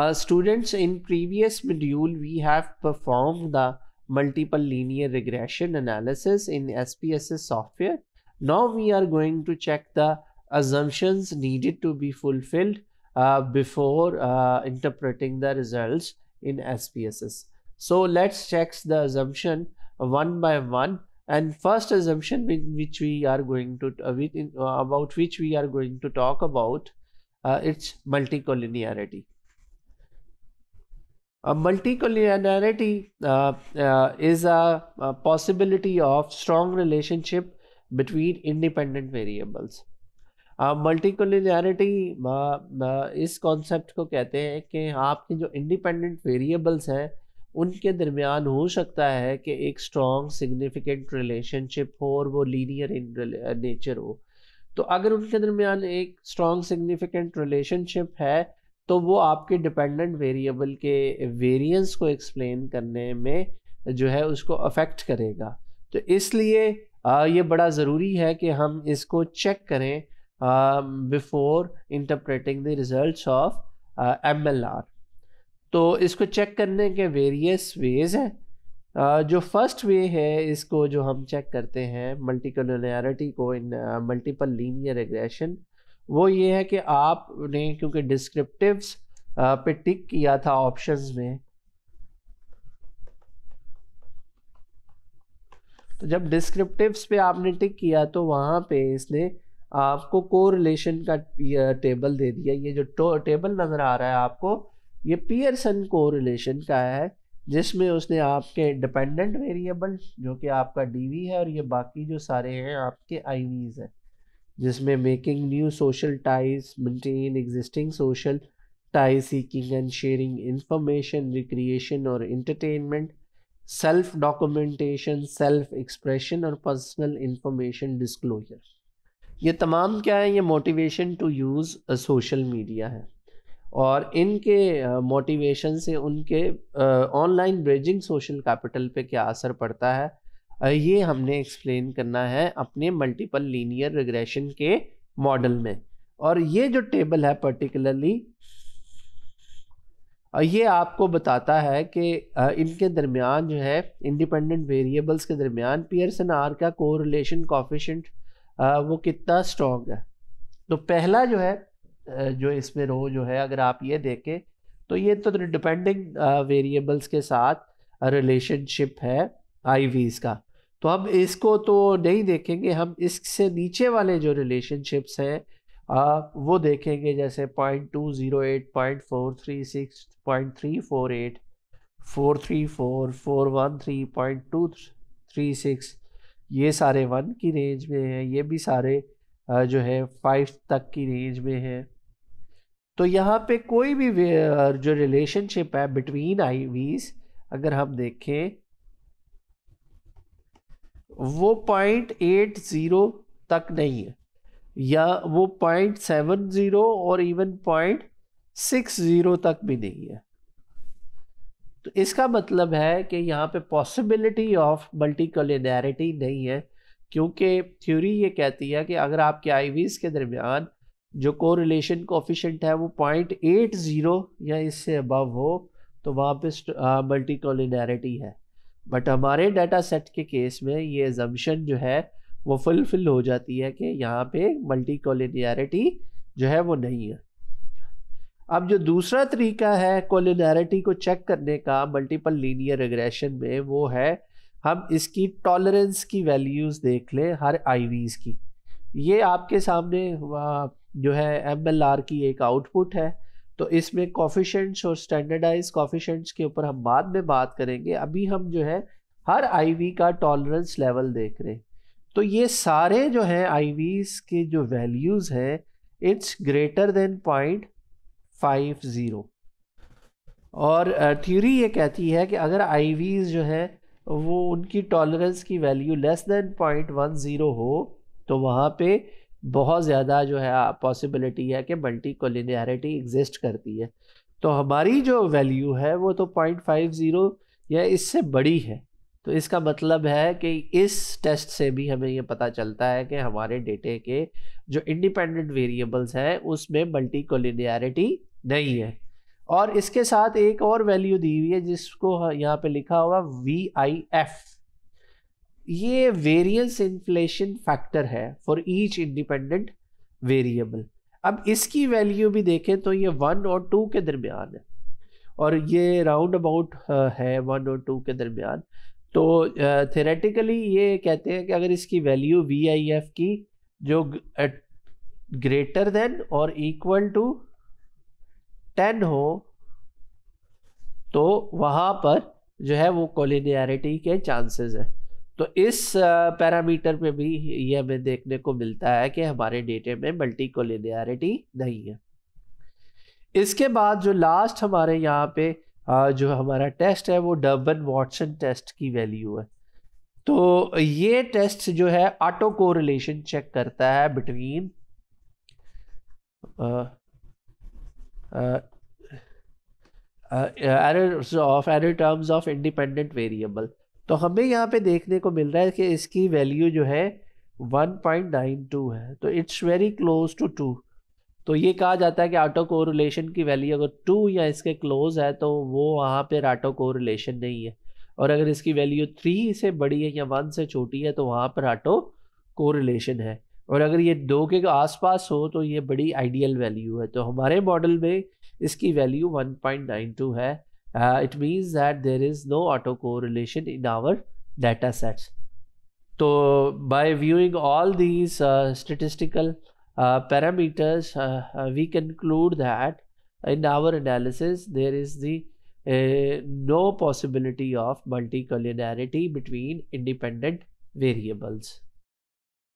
Uh, students, in previous module, we have performed the multiple linear regression analysis in SPSS software. Now we are going to check the assumptions needed to be fulfilled uh, before uh, interpreting the results in SPSS. So let's check the assumption one by one. And first assumption which we are going to uh, uh, about which we are going to talk about uh, it's multicollinearity. Uh, multicollinearity uh, uh, is a, a, possibility of strong relationship between independent variables. Uh, uh, इस concept को कहते हैं कि आपके जो independent variables हैं उनके दरमियान हो सकता है कि एक स्ट्रॉन्ग सिग्निफिकेंट रिलेशनशिप हो और वो लीनियर इन नेचर हो तो अगर उनके दरमियान एक स्ट्रॉन्ग सिग्निफिकेंट रिलेशनशिप है तो वो आपके डिपेंडेंट वेरिएबल के वेरिएंस को एक्सप्लेन करने में जो है उसको अफेक्ट करेगा तो इसलिए ये बड़ा ज़रूरी है कि हम इसको चेक करें before interpreting the results of M L R तो इसको चेक करने के वेरियस वेज हैं जो फर्स्ट वे है इसको जो हम चेक करते हैं मल्टी को इन मल्टीपल लीनियर एग्रेशन वो ये है कि आपने क्योंकि डिस्क्रिप्टिव्स पे टिक किया था ऑप्शंस में तो जब डिस्क्रिप्टिव्स पे आपने टिक किया तो वहां पे इसने आपको कोरिलेशन का टेबल दे दिया ये जो टेबल नज़र आ रहा है आपको ये पियरसन कोरिलेशन का है जिसमें उसने आपके डिपेंडेंट वेरिएबल जो कि आपका डीवी है और ये बाकी जो सारे हैं आपके आईवीज हैं जिसमें making new social ties maintain existing social ties seeking and sharing information recreation और entertainment self documentation self expression और पर्सनल इंफॉर्मेशन डिस्क्लोजर ये तमाम क्या है ये motivation to use social media है और इनके मोटिवेशन uh, से उनके ऑनलाइन ब्रिजिंग सोशल कैपिटल पे क्या असर पड़ता है ये हमने एक्सप्लेन करना है अपने मल्टीपल लीनियर रिग्रेशन के मॉडल में और ये जो टेबल है पर्टिकुलरली ये आपको बताता है कि इनके दरमियान जो है इंडिपेंडेंट वेरिएबल्स के दरमियान पियर्सन आर का को रिलेशन कॉफिशेंट वो कितना स्ट्रॉन्ग है तो पहला जो है जो इसमें रो जो है अगर आप ये देखें तो ये तो डिपेंडिंग वेरिएबल्स के साथ रिलेशनशिप है आईवीज़ का तो हम इसको तो नहीं देखेंगे हम इससे नीचे वाले जो रिलेशनशिप्स हैं आप वो देखेंगे जैसे point two zero eight point four three six point three four eight four three four four one three point two three six ये सारे वन की रेंज में हैं ये भी सारे जो है फाइव तक की रेंज में है तो यहाँ पे कोई भी जो रिलेशनशिप है बिटवीन आईवीज़ अगर हम देखें वो पॉइंट एट ज़ीरो तक नहीं है या वो पॉइंट सेवन ज़ीरो और इवन पॉइंट सिक्स ज़ीरो तक भी नहीं है तो इसका मतलब है कि यहाँ पे पॉसिबिलिटी ऑफ मल्टीकोलिनैरिटी नहीं है क्योंकि थ्योरी ये कहती है कि अगर आपके आईवीज के दरमियान जो को रिलेशन कोफिशेंट है वो पॉइंट एट ज़ीरो या इससे अबव हो तो वहाँ पे मल्टीकोलिनैरिटी है बट हमारे डाटा सेट के केस में ये एजम्पन जो है वो फुलफिल हो जाती है कि यहाँ पे मल्टी कॉलिनियरिटी जो है वो नहीं है अब जो दूसरा तरीका है कॉलिनियरिटी को चेक करने का मल्टीपल लीनियर एग्रेशन में वो है हम इसकी टॉलरेंस की वैल्यूज़ देख लें हर आईवीज़ की ये आपके सामने जो है एम की एक आउटपुट है तो इसमें कॉफिशेंट्स और स्टैंडर्डाइज कॉफिशेंट्स के ऊपर हम बाद में बात करेंगे अभी हम जो है हर आई का टॉलरेंस लेवल देख रहे हैं तो ये सारे जो हैं आई के जो वैल्यूज़ हैं it's greater than point five zero और थ्योरी ये कहती है कि अगर आई जो हैं वो उनकी टॉलरेंस की value less than point one zero हो तो वहाँ पे बहुत ज़्यादा जो है पॉसिबिलिटी है कि मल्टी कोलिनियरिटी एग्जिस्ट करती है तो हमारी जो वैल्यू है वो तो पॉइंट फाइव ज़ीरो या इससे बड़ी है तो इसका मतलब है कि इस टेस्ट से भी हमें ये पता चलता है कि हमारे डेटे के जो इंडिपेंडेंट वेरिएबल्स हैं उसमें मल्टी कोलिनियरिटी नहीं है और इसके साथ एक और वैल्यू दी हुई है जिसको यहाँ पे लिखा हुआ वी आई एफ़ ये वेरियंस इन्फ्लेशन फैक्टर है फॉर ईच इंडिपेंडेंट वेरिएबल अब इसकी वैल्यू भी देखें तो ये वन और टू के दरमियान है और ये राउंड अबाउट uh, है वन और टू के दरमियान तो थेरेटिकली uh, ये कहते हैं कि अगर इसकी वैल्यू वी आई एफ की जो ग्रेटर देन uh, और इक्वल टू टेन हो तो वहाँ पर जो है वो कॉलिनियरिटी के चांसेस है तो इस पैरामीटर में भी ये हमें देखने को मिलता है कि हमारे डेटे में मल्टी कोलिनियरिटी नहीं है इसके बाद जो लास्ट हमारे यहाँ पे जो हमारा टेस्ट है वो डर्बन वॉटसन टेस्ट की वैल्यू है तो ये टेस्ट जो है ऑटो को रिलेशन चेक करता है between errors of error terms of independent variable तो हमें यहाँ पे देखने को मिल रहा है कि इसकी वैल्यू जो है 1.92 है तो it's very close to two तो ये कहा जाता है कि आटो को रिलेशन की वैल्यू अगर टू या इसके क्लोज है तो वो वहाँ पर आटो को रिलेशन नहीं है और अगर इसकी वैल्यू थ्री से बड़ी है या वन से छोटी है तो वहाँ पर आटो को रिलेशन है और अगर ये दो के आसपास हो तो ये बड़ी आइडियल वैल्यू है तो हमारे मॉडल में इसकी वैल्यू 1.92 है uh, it means that there is no autocorrelation in our data sets. So by viewing all these uh, statistical uh, parameters, uh, uh, we conclude that in our analysis there is the uh, no possibility of multicollinearity between independent variables.